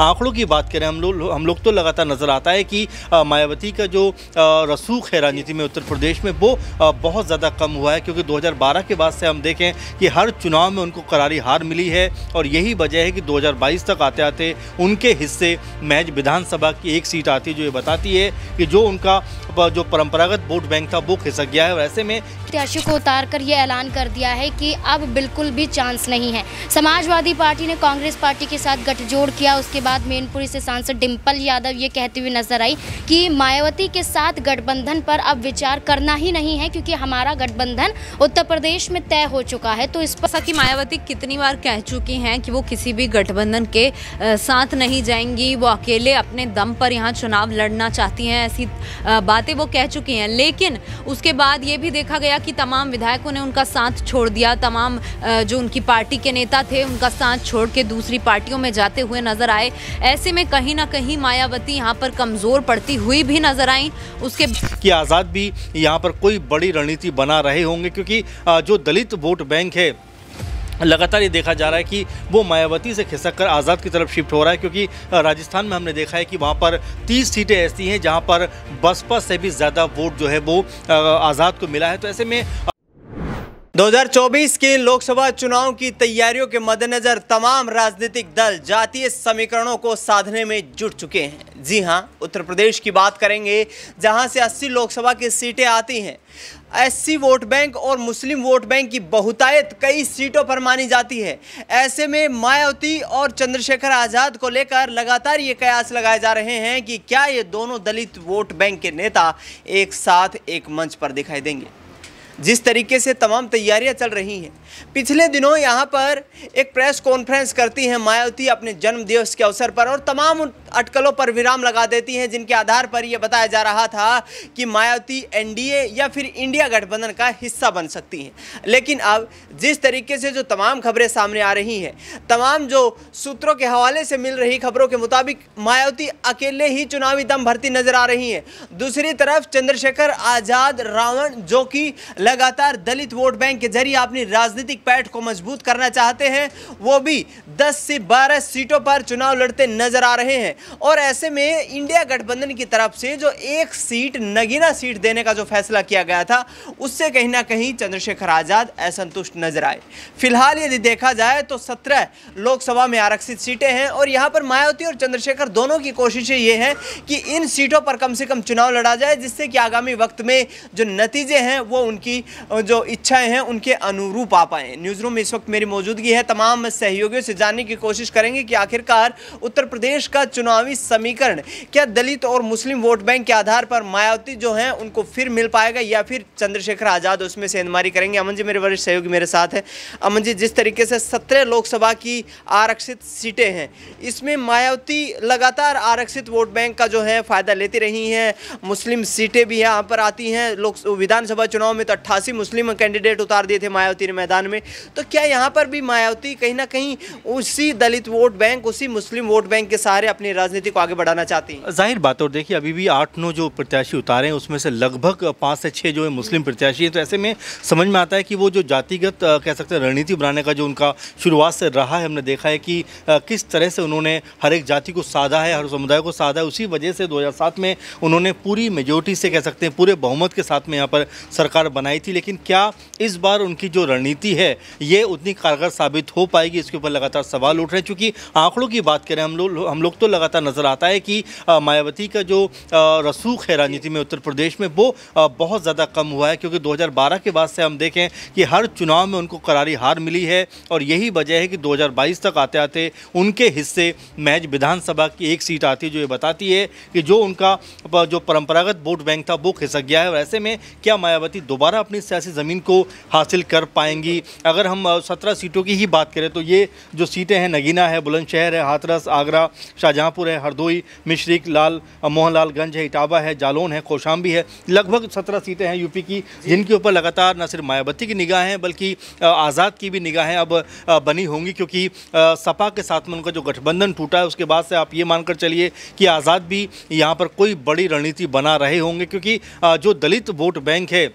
आंकड़ों की बात करें हम लोग हम लोग तो लगातार नज़र आता है कि मायावती का जो रसूख है राजनीति में उत्तर प्रदेश में वो बहुत ज़्यादा कम हुआ है क्योंकि 2012 के बाद से हम देखें कि हर चुनाव में उनको करारी हार मिली है और यही वजह है कि 2022 तक आते आते उनके हिस्से महज विधानसभा की एक सीट आती है जो ये बताती है कि जो उनका जो परंपरागत वोट बैंक था वो खिसक गया है और ऐसे में प्रत्याशी को उतार कर ये ऐलान कर दिया है कि अब बिल्कुल भी चांस नहीं है समाजवादी पार्टी ने कांग्रेस पार्टी के साथ गठजोड़ किया उसके बाद मेनपुरी से सांसद डिम्पल यादव ये कहती हुई नजर आई कि मायावती के साथ गठबंधन पर अब विचार करना ही नहीं है क्योंकि हमारा गठबंधन उत्तर प्रदेश में तय हो चुका है तो इस पर कि मायावती कितनी बार कह चुकी हैं कि वो किसी भी गठबंधन के साथ नहीं जाएंगी वो अकेले अपने दम पर यहाँ चुनाव लड़ना चाहती हैं ऐसी बातें वो कह चुकी हैं लेकिन उसके बाद ये भी देखा गया कि तमाम विधायकों ने उनका साथ छोड़ दिया तमाम जो उनकी पार्टी के नेता थे उनका साथ छोड़ के दूसरी पार्टियों में जाते हुए नजर नजर आए ऐसे में कहीं ना कहीं मायावती यहाँ पर कमजोर पड़ती हुई भी नजर आई उसके की आज़ाद भी यहाँ पर कोई बड़ी रणनीति बना रहे होंगे क्योंकि जो दलित वोट बैंक है लगातार ये देखा जा रहा है कि वो मायावती से खिसक कर आज़ाद की तरफ शिफ्ट हो रहा है क्योंकि राजस्थान में हमने देखा है कि वहाँ पर 30 सीटें ऐसी हैं जहाँ पर बसपा से भी ज़्यादा वोट जो है वो आज़ाद को मिला है तो ऐसे में 2024 के लोकसभा चुनाव की तैयारियों के मद्देनज़र तमाम राजनीतिक दल जातीय समीकरणों को साधने में जुट चुके हैं जी हां उत्तर प्रदेश की बात करेंगे जहां से 80 लोकसभा की सीटें आती हैं एस वोट बैंक और मुस्लिम वोट बैंक की बहुतायत कई सीटों पर मानी जाती है ऐसे में मायावती और चंद्रशेखर आज़ाद को लेकर लगातार ये कयास लगाए जा रहे हैं कि क्या ये दोनों दलित वोट बैंक के नेता एक साथ एक मंच पर दिखाई देंगे जिस तरीके से तमाम तैयारियां चल रही हैं पिछले दिनों यहां पर एक प्रेस कॉन्फ्रेंस करती हैं मायावती अपने जन्म दिवस के अवसर पर और तमाम अटकलों पर विराम लगा देती हैं जिनके आधार पर यह बताया जा रहा था कि मायावती एनडीए या फिर इंडिया गठबंधन का हिस्सा बन सकती हैं लेकिन अब जिस तरीके से जो तमाम खबरें सामने आ रही हैं तमाम जो सूत्रों के हवाले से मिल रही खबरों के मुताबिक मायावती अकेले ही चुनावी दम भरती नजर आ रही हैं दूसरी तरफ चंद्रशेखर आज़ाद रावण जो कि लगातार दलित वोट बैंक के जरिए अपनी राजनीतिक पैठ को मजबूत करना चाहते हैं वो भी 10 से 12 सीटों पर चुनाव लड़ते नजर आ रहे हैं और ऐसे में इंडिया गठबंधन की तरफ से जो एक सीट नगीना सीट देने का जो फैसला किया गया था उससे कहीं ना कहीं चंद्रशेखर आज़ाद असंतुष्ट नजर आए फिलहाल यदि देखा जाए तो सत्रह लोकसभा में आरक्षित सीटें हैं और यहाँ पर मायावती और चंद्रशेखर दोनों की कोशिशें ये हैं कि इन सीटों पर कम से कम चुनाव लड़ा जाए जिससे कि आगामी वक्त में जो नतीजे हैं वो उनकी की जो इच्छाएं हैं उनके अनुरूप आ पाएँ न्यूज़ रूम में इस वक्त मेरी मौजूदगी है तमाम सहयोगियों से जानने की कोशिश करेंगे कि आखिरकार उत्तर प्रदेश का चुनावी समीकरण क्या दलित और मुस्लिम वोट बैंक के आधार पर मायावती जो हैं उनको फिर मिल पाएगा या फिर चंद्रशेखर आज़ाद उसमें सेंधमारी करेंगे अमन जी मेरे वरिष्ठ सहयोगी मेरे साथ हैं अमन जी जिस तरीके से सत्रह लोकसभा की आरक्षित सीटें हैं इसमें मायावती लगातार आरक्षित वोट बैंक का जो है फ़ायदा लेती रही हैं मुस्लिम सीटें भी यहाँ पर आती हैं लोक विधानसभा चुनाव में तो अट्ठासी मुस्लिम कैंडिडेट उतार दिए थे मायावती ने मैदान में तो क्या यहाँ पर भी मायावती कहीं ना कहीं उसी दलित वोट बैंक उसी मुस्लिम वोट बैंक के सहारे अपनी राजनीति को आगे बढ़ाना चाहती हैं जाहिर बात और देखिए अभी भी आठ नौ जो प्रत्याशी उतारे हैं उसमें से लगभग पाँच से छः जो है मुस्लिम प्रत्याशी हैं तो ऐसे में समझ में आता है कि वो जो जातिगत कह सकते हैं रणनीति बनाने का जो उनका शुरुआत से रहा है हमने देखा है कि किस तरह से उन्होंने हर एक जाति को साधा है हर समुदाय को साधा है उसी वजह से दो में उन्होंने पूरी मेजोरिटी से कह सकते हैं पूरे बहुमत के साथ में यहाँ पर सरकार बनाई आई थी लेकिन क्या इस बार उनकी जो रणनीति है ये उतनी कारगर साबित हो पाएगी इसके ऊपर लगातार सवाल उठ रहे हैं चूँकि आंकड़ों की बात करें हम लोग हम लोग तो लगातार नज़र आता है कि मायावती का जो रसूख है राजनीति में उत्तर प्रदेश में वो बहुत ज़्यादा कम हुआ है क्योंकि दो के बाद से हम देखें कि हर चुनाव में उनको करारी हार मिली है और यही वजह है कि दो तक आते आते उनके हिस्से महज विधानसभा की एक सीट आती है जो ये बताती है कि जो उनका जो परंपरागत वोट बैंक था वो खिसक गया है और ऐसे में क्या मायावती दोबारा अपनी सियासी ज़मीन को हासिल कर पाएंगी अगर हम सत्रह सीटों की ही बात करें तो ये जो सीटें हैं नगीना है बुलंदशहर है हाथरस आगरा शाहजहाँपुर है हरदोई मिश्रिक लाल मोहनलालगंज है इटावा है जालौन है कोशाम्बी है लगभग सत्रह सीटें हैं यूपी की जिनके ऊपर लगातार न सिर्फ मायावती की निगाहें बल्कि आज़ाद की भी निगाहें अब बनी होंगी क्योंकि सपा के साथ में उनका जो गठबंधन टूटा है उसके बाद से आप ये मानकर चलिए कि आज़ाद भी यहाँ पर कोई बड़ी रणनीति बना रहे होंगे क्योंकि जो दलित वोट बैंक है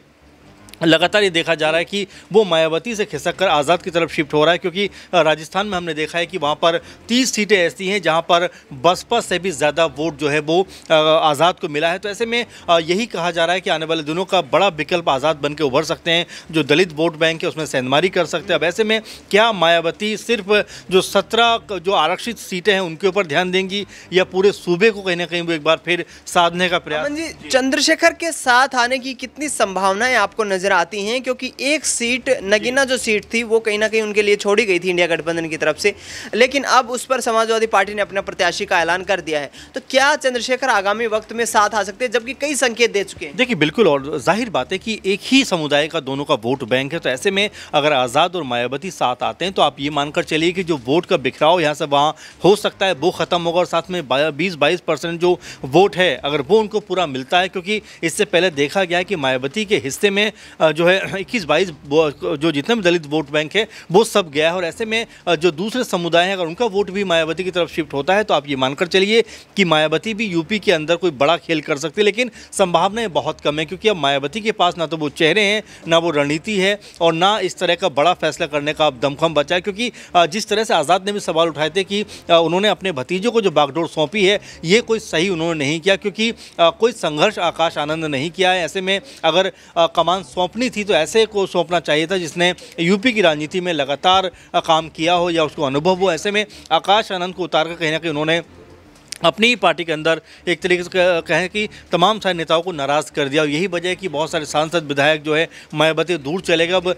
लगातार ये देखा जा रहा है कि वो मायावती से खिसक कर आज़ाद की तरफ शिफ्ट हो रहा है क्योंकि राजस्थान में हमने देखा है कि वहाँ पर 30 सीटें ऐसी हैं जहाँ पर बसपा से भी ज़्यादा वोट जो है वो आज़ाद को मिला है तो ऐसे में यही कहा जा रहा है कि आने वाले दिनों का बड़ा विकल्प आज़ाद बन के उभर सकते हैं जो दलित वोट बैंक है उसमें सेंधमारी कर सकते हैं अब ऐसे में क्या मायावती सिर्फ जो सत्रह जो आरक्षित सीटें हैं उनके ऊपर ध्यान देंगी या पूरे सूबे को कहीं ना कहीं वो एक बार फिर साधने का प्रयास चंद्रशेखर के साथ आने की कितनी संभावनाएं आपको नजर नज़र आती हैं क्योंकि एक सीट नगीना जो सीट थी वो कहीं ना कहीं उनके लिए छोड़ी गई थी इंडिया गठबंधन की तरफ से लेकिन अब उस पर समाजवादी पार्टी ने अपना प्रत्याशी का ऐलान कर दिया है तो क्या चंद्रशेखर आगामी वक्त में साथ आ सकते हैं जबकि कई संकेत दे चुके हैं देखिए बिल्कुल और जाहिर बात है कि एक ही समुदाय का दोनों का वोट बैंक है तो ऐसे में अगर आज़ाद और मायावती साथ आते हैं तो आप ये मानकर चलिए कि जो वोट का बिखराव यहाँ से वहाँ हो सकता है वो ख़त्म होगा और साथ में बीस बाईस परसेंट जो वोट है अगर वो उनको पूरा मिलता है क्योंकि इससे पहले देखा गया है कि मायावती के हिस्से में जो है इक्कीस बाईस जो जितने भी दलित वोट बैंक है वो सब गया है और ऐसे में जो दूसरे समुदाय हैं अगर उनका वोट भी मायावती की तरफ शिफ्ट होता है तो आप ये मानकर चलिए कि मायावती भी यूपी के अंदर कोई बड़ा खेल कर सकती है लेकिन संभावनाएं बहुत कम है क्योंकि अब मायावती के पास ना तो वो चेहरे हैं ना वो रणनीति है और ना इस तरह का बड़ा फैसला करने का अब दमखम बचा है क्योंकि जिस तरह से आज़ाद ने भी सवाल उठाए थे कि उन्होंने अपने भतीजों को जो बागडोर सौंपी है ये कोई सही उन्होंने नहीं किया क्योंकि कोई संघर्ष आकाश आनंद नहीं किया है ऐसे में अगर कमान सौंप सौंपनी थी तो ऐसे को सौंपना चाहिए था जिसने यूपी की राजनीति में लगातार काम किया हो या उसको अनुभव हो ऐसे में आकाश आनंद को उतार कर कहीं ना कहीं उन्होंने अपनी ही पार्टी के अंदर एक तरीके से कहें कि तमाम सारे नेताओं को नाराज़ कर दिया और यही वजह है कि बहुत सारे सांसद विधायक जो है मायावती दूर चले गए अब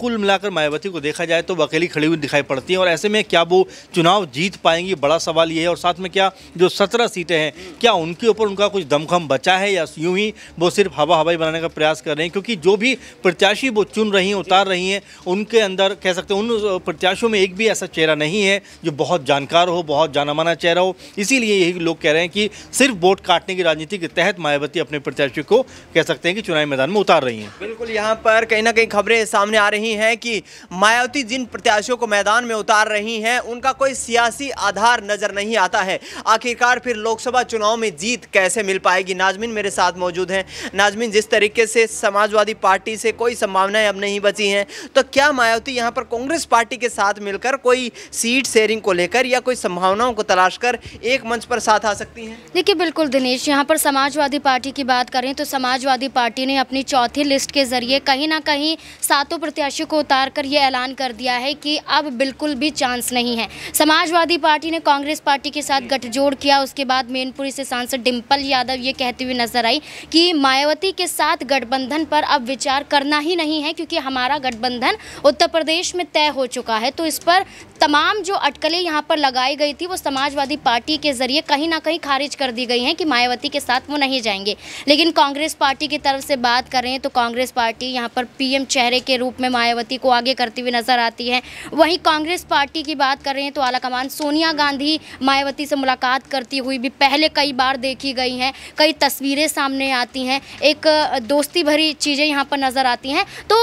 कुल मिलाकर मायावती को देखा जाए तो अकेली खड़ी हुई दिखाई पड़ती हैं और ऐसे में क्या वो चुनाव जीत पाएंगी बड़ा सवाल ये है और साथ में क्या जो सत्रह सीटें हैं क्या उनके ऊपर उनका कुछ दमखम बचा है या यूँ ही वो सिर्फ हवा हवाई बनाने का प्रयास कर रहे हैं क्योंकि जो भी प्रत्याशी वो चुन रही हैं उतार रही हैं उनके अंदर कह सकते हैं उन प्रत्याशियों में एक भी ऐसा चेहरा नहीं है जो बहुत जानकार हो बहुत जाना माना चेहरा हो इसीलिए यही लोग कह रहे हैं कि सिर्फ वोट काटने की राजनीति के तहत मायावती अपने प्रत्याशी को कह सकते हैं कि चुनावी मैदान में उतार रही हैं बिल्कुल यहाँ पर कहीं ना कहीं खबरें सामने आ रही हैं कि मायावती जिन प्रत्याशियों को मैदान में उतार रही हैं उनका कोई सियासी आधार नज़र नहीं आता है आखिरकार फिर लोकसभा चुनाव में जीत कैसे मिल पाएगी नाजमिन मेरे साथ मौजूद हैं नाजमिन जिस तरीके से समाजवादी पार्टी से कोई संभावनाएं अब नहीं बची हैं तो क्या मायावती यहाँ पर कांग्रेस पार्टी के साथ मिलकर कोई सीट शेयरिंग को लेकर या कोई संभावनाओं को तलाश कर एक मंच मंच पर साथ आ सकती हैं देखिए बिल्कुल दिनेश यहाँ पर समाजवादी पार्टी की बात करें तो समाजवादी पार्टी ने अपनी चौथी लिस्ट के जरिए कहीं ना कहीं सातों प्रत्याशियों को उतार कर ये ऐलान कर दिया है कि अब बिल्कुल भी चांस नहीं है समाजवादी पार्टी ने कांग्रेस पार्टी के साथ गठजोड़ किया उसके बाद मेनपुरी से सांसद डिम्पल यादव ये कहती हुई नजर आई कि मायावती के साथ गठबंधन पर अब विचार करना ही नहीं है क्योंकि हमारा गठबंधन उत्तर प्रदेश में तय हो चुका है तो इस पर तमाम जो अटकलें यहाँ पर लगाई गई थी वो समाजवादी पार्टी के जरिए जरिए कहीं ना कहीं खारिज कर दी गई हैं कि मायावती के साथ वो नहीं जाएंगे लेकिन कांग्रेस पार्टी की तरफ से बात करें तो कांग्रेस पार्टी यहाँ पर पीएम चेहरे के रूप में मायावती को आगे करती हुई नजर आती है वहीं कांग्रेस पार्टी की बात करें तो आलाकमान सोनिया गांधी मायावती से मुलाकात करती हुई भी पहले कई बार देखी गई हैं कई तस्वीरें सामने आती हैं एक दोस्ती भरी चीज़ें यहाँ पर नज़र आती हैं तो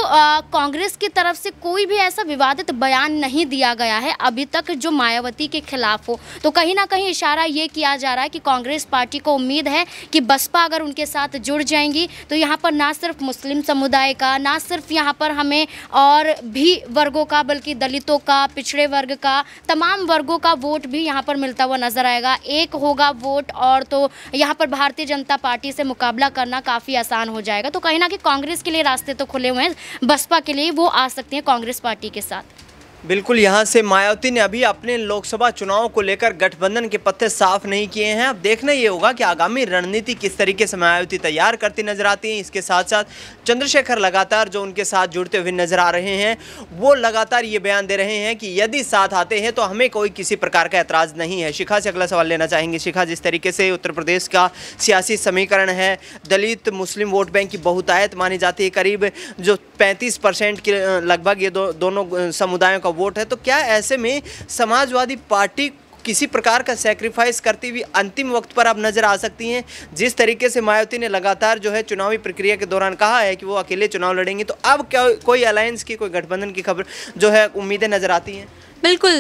कांग्रेस की तरफ से कोई भी ऐसा विवादित बयान नहीं दिया गया है अभी तक जो मायावती के खिलाफ हो तो कहीं ना कहीं इशारा ये किया जा रहा है कि कांग्रेस पार्टी को उम्मीद है कि बसपा अगर उनके साथ जुड़ जाएंगी तो यहाँ पर ना सिर्फ मुस्लिम समुदाय का ना सिर्फ यहाँ पर हमें और भी वर्गों का बल्कि दलितों का पिछड़े वर्ग का तमाम वर्गों का वोट भी यहाँ पर मिलता हुआ नजर आएगा एक होगा वोट और तो यहाँ पर भारतीय जनता पार्टी से मुकाबला करना काफ़ी आसान हो जाएगा तो कहीं ना कहीं कांग्रेस के लिए रास्ते तो खुले हुए हैं बसपा के लिए वो आ सकते हैं कांग्रेस पार्टी के साथ बिल्कुल यहां से मायावती ने अभी अपने लोकसभा चुनाव को लेकर गठबंधन के पत्ते साफ नहीं किए हैं अब देखना ये होगा कि आगामी रणनीति किस तरीके से मायावती तैयार करती नजर आती हैं इसके साथ साथ चंद्रशेखर लगातार जो उनके साथ जुड़ते हुए नजर आ रहे हैं वो लगातार ये बयान दे रहे हैं कि यदि साथ आते हैं तो हमें कोई किसी प्रकार का एतराज़ नहीं है शिखा से अगला सवाल लेना चाहेंगे शिखा जिस तरीके से उत्तर प्रदेश का सियासी समीकरण है दलित मुस्लिम वोट बैंक की बहुतायत मानी जाती है करीब जो पैंतीस परसेंट के लगभग ये दोनों समुदायों का वोट है तो क्या ऐसे में समाजवादी पार्टी किसी प्रकार का सेक्रीफाइस करती हुई अंतिम वक्त पर आप नज़र आ सकती हैं जिस तरीके से मायावती ने लगातार जो है चुनावी प्रक्रिया के दौरान कहा है कि वो अकेले चुनाव लड़ेंगे तो अब क्या कोई अलायंस की कोई गठबंधन की खबर जो है उम्मीदें नज़र आती हैं बिल्कुल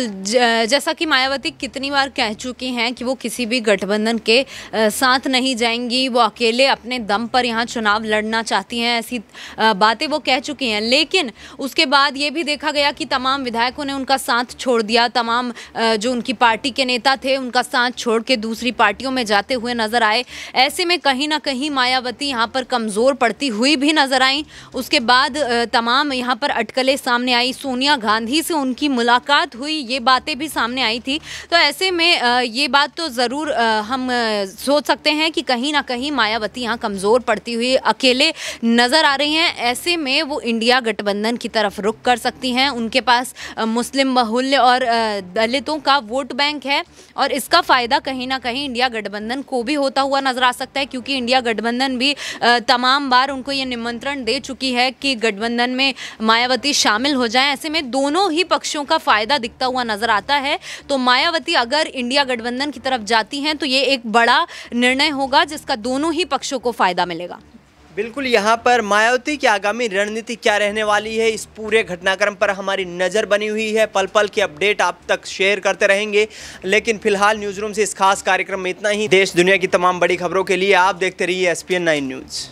जैसा कि मायावती कितनी बार कह चुकी हैं कि वो किसी भी गठबंधन के साथ नहीं जाएंगी वो अकेले अपने दम पर यहाँ चुनाव लड़ना चाहती हैं ऐसी बातें वो कह चुकी हैं लेकिन उसके बाद ये भी देखा गया कि तमाम विधायकों ने उनका साथ छोड़ दिया तमाम जो उनकी पार्टी के नेता थे उनका साथ छोड़ के दूसरी पार्टियों में जाते हुए नज़र आए ऐसे में कहीं ना कहीं मायावती यहाँ पर कमज़ोर पड़ती हुई भी नज़र आई उसके बाद तमाम यहाँ पर अटकलें सामने आई सोनिया गांधी से उनकी मुलाकात बात हुई ये बातें भी सामने आई थी तो ऐसे में ये बात तो ज़रूर हम सोच सकते हैं कि कहीं ना कहीं मायावती यहाँ कमज़ोर पड़ती हुई अकेले नज़र आ रही हैं ऐसे में वो इंडिया गठबंधन की तरफ रुख कर सकती हैं उनके पास मुस्लिम बहुल्य और दलितों का वोट बैंक है और इसका फ़ायदा कहीं ना कहीं इंडिया गठबंधन को भी होता हुआ नज़र आ सकता है क्योंकि इंडिया गठबंधन भी तमाम बार उनको ये निमंत्रण दे चुकी है कि गठबंधन में मायावती शामिल हो जाए ऐसे में दोनों ही पक्षों का फ़ायदा चेहरा दिखता हुआ नजर आता है तो मायावती अगर इंडिया गठबंधन की तरफ जाती हैं तो ये एक बड़ा निर्णय होगा जिसका दोनों ही पक्षों को फायदा मिलेगा बिल्कुल यहाँ पर मायावती की आगामी रणनीति क्या रहने वाली है इस पूरे घटनाक्रम पर हमारी नज़र बनी हुई है पल पल की अपडेट आप तक शेयर करते रहेंगे लेकिन फिलहाल न्यूज़ रूम से इस खास कार्यक्रम में इतना ही देश दुनिया की तमाम बड़ी खबरों के लिए आप देखते रहिए एस पी न्यूज़